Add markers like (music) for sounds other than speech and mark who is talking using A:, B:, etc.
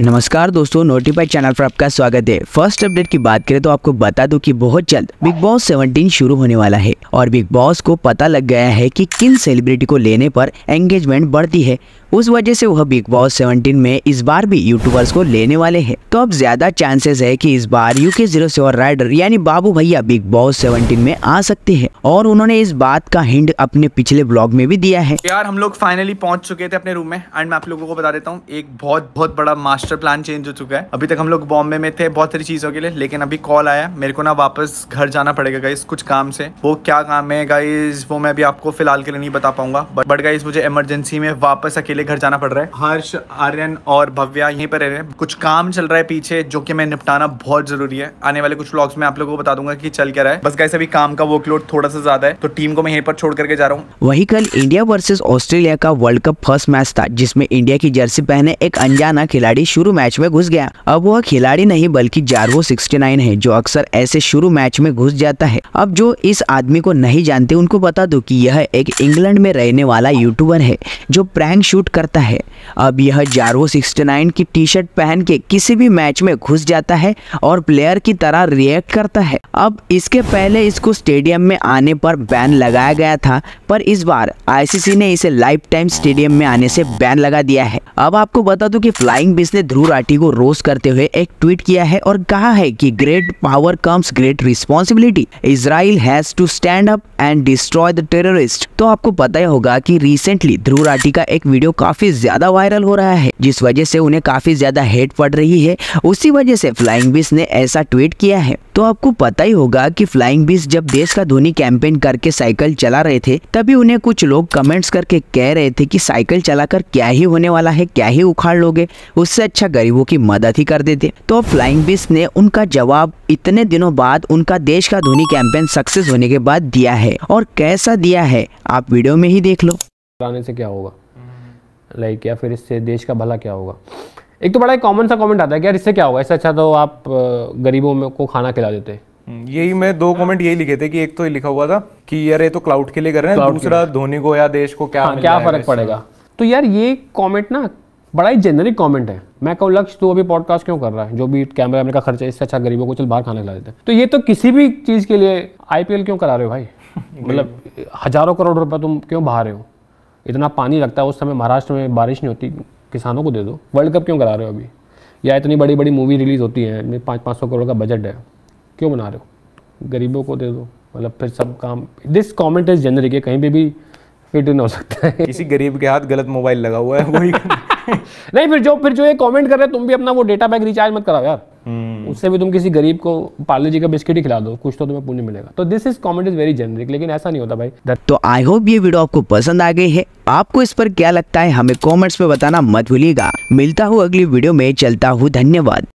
A: नमस्कार दोस्तों notified channel पर आपका स्वागत है फर्स्ट अपडेट की बात करें तो आपको बता दूं कि बहुत जल्द बिग बॉस 17 शुरू होने वाला है और बिग बॉस को पता लग गया है कि किन सेलिब्रिटी को लेने पर एंगेजमेंट बढ़ती है उस वजह से वह बिग बॉस सेवनटीन में इस बार भी यूट्यूबर्स को लेने वाले हैं तो अब ज्यादा चांसेस है कि इस बार यूके जीरो सेवन राइडर यानी बाबू भैया बिग बॉस सेवनटीन में आ सकते हैं और उन्होंने इस बात का हिंड अपने पिछले ब्लॉग में भी दिया है
B: यार हम लोग फाइनली पहुंच चुके थे अपने रूम में एंड मैं आप लोगों को बता देता हूँ एक बहुत बहुत बड़ा मास्टर प्लान चेंज हो चुका है अभी तक हम लोग बॉम्बे में थे बहुत सारी चीजों के लिए लेकिन अभी कॉल आया मेरे को ना वापस घर जाना पड़ेगा गाइस कुछ काम से वो क्या काम है गाइस वो मैं अभी आपको फिलहाल के लिए नहीं बता पाऊंगा बट गाइस मुझे इमरजेंसी में वापस अकेले लिए घर जाना पड़ रहा है हर्ष आर्यन और भव्या यहीं पर रह रहे हैं कुछ काम चल रहा है पीछे जो कि मैं निपटाना बहुत जरूरी है आने वाले कुछ व्लॉग्स में आप लोगों को बता दूंगा कि चल क्या रहा है बस गाइस अभी काम का वर्कलोड थोड़ा सा ज्यादा है तो टीम को मैं यहीं पर छोड़ करके जा रहा
A: हूँ वही कल इंडिया वर्सेज ऑस्ट्रेलिया का वर्ल्ड कप फर्स्ट मैच था जिसमें इंडिया की जर्सी पहने एक अनजाना खिलाड़ी शुरू मैच में घुस गया अब वह खिलाड़ी नहीं बल्कि जारवो सिक्सटी है जो अक्सर ऐसे शुरू मैच में घुस जाता है अब जो इस आदमी को नहीं जानते उनको बता दो कि यह एक इंग्लैंड में रहने वाला यूट्यूबर है जो प्रैंक शूट शूट करता है अब यह जारो 69 की टी शर्ट पहन के किसी भी मैच में घुस जाता है और प्लेयर की तरह रिएक्ट करता है अब इसके पहले इसको स्टेडियम में आने पर बैन लगाया गया था पर इस बार आईसीसी ने इसे लाइफ टाइम स्टेडियम में आने से बैन लगा दिया है अब आपको बता दो की फ्लाइंग बिस ने ध्रुव राठी को रोज करते हुए एक ट्वीट किया है और कहा है की great power comes great responsibility Israel has to stand up and destroy the terrorist तो आपको पता ही होगा कि रिसेंटली ध्रुव राठी का एक वीडियो काफी ज्यादा वायरल हो रहा है जिस वजह से उन्हें काफी ज्यादा हेट पड़ रही है उसी वजह से फ्लाइंग बीस ने ऐसा ट्वीट किया है तो आपको पता ही होगा कि फ्लाइंग बीस जब देश का धोनी कैंपेन करके साइकिल चला रहे थे तभी उन्हें कुछ लोग कमेंट्स करके कह रहे थे कि साइकिल चलाकर क्या ही होने वाला है क्या ही उखाड़ लोगे उससे अच्छा गरीबों की मदद ही कर देते तो फ्लाइंग बीस ने उनका जवाब इतने दिनों बाद उनका देश का धोनी कैंपेन सक्सेस होने के बाद दिया है और कैसा दिया है आप वीडियो में ही देख लो
C: से क्या होगा लाइक या फिर इससे देश का भला क्या होगा एक तो बड़ा एक कॉमन सा कमेंट आता है कि यार इससे क्या होगा इससे अच्छा तो आप गरीबों में को खाना खिला देते हम्म, यही मैं दो कमेंट यही लिखे थे कि एक तो ये लिखा हुआ था कि यार ये तो क्लाउड के लिए कर रहे हैं दूसरा धोनी को या देश को क्या हाँ, क्या फर्क पड़ेगा तो यार ये कमेंट ना बड़ा ही जेनरिक कमेंट है मैं कहूँ लक्ष्य तू अभी पॉडकास्ट क्यों कर रहा है जो भी कैमरा वैमरे का खर्चा इससे अच्छा गरीबों को चल बाहर खाना खिला देते तो ये तो किसी भी चीज़ के लिए आईपीएल क्यों करा रहे हो भाई (laughs) मतलब हजारों करोड़ रुपए तुम क्यों बाहर रहे हो इतना पानी लगता है उस समय महाराष्ट्र में बारिश नहीं होती किसानों को दे दो वर्ल्ड कप क्यों करा रहे हो अभी या इतनी बड़ी बड़ी मूवी रिलीज़ होती है पाँच पाँच सौ करोड़ का बजट है क्यों बना रहे हो गरीबों को दे दो मतलब फिर सब काम दिस कॉमेंट इज जनरिक है कहीं पर भी फिट इन हो सकता है किसी गरीब के हाथ गलत मोबाइल लगा हुआ है वही (laughs) नहीं फिर जो फिर जो ये कमेंट कर रहे हैं तुम भी अपना वो डेटा बैग रिचार्ज मत कराओ यार हम्म। उससे भी तुम किसी गरीब को पार्ले जी का बिस्किट ही खिला दो कुछ तो तुम्हें पुण्य मिलेगा तो this is comment is very generic लेकिन ऐसा नहीं होता भाई
A: तो आई होप ये वीडियो आपको पसंद आ गई है आपको इस पर क्या लगता है हमें कॉमेंट्स में बताना मत भूलिएगा मिलता हूँ अगली वीडियो में चलता हूँ धन्यवाद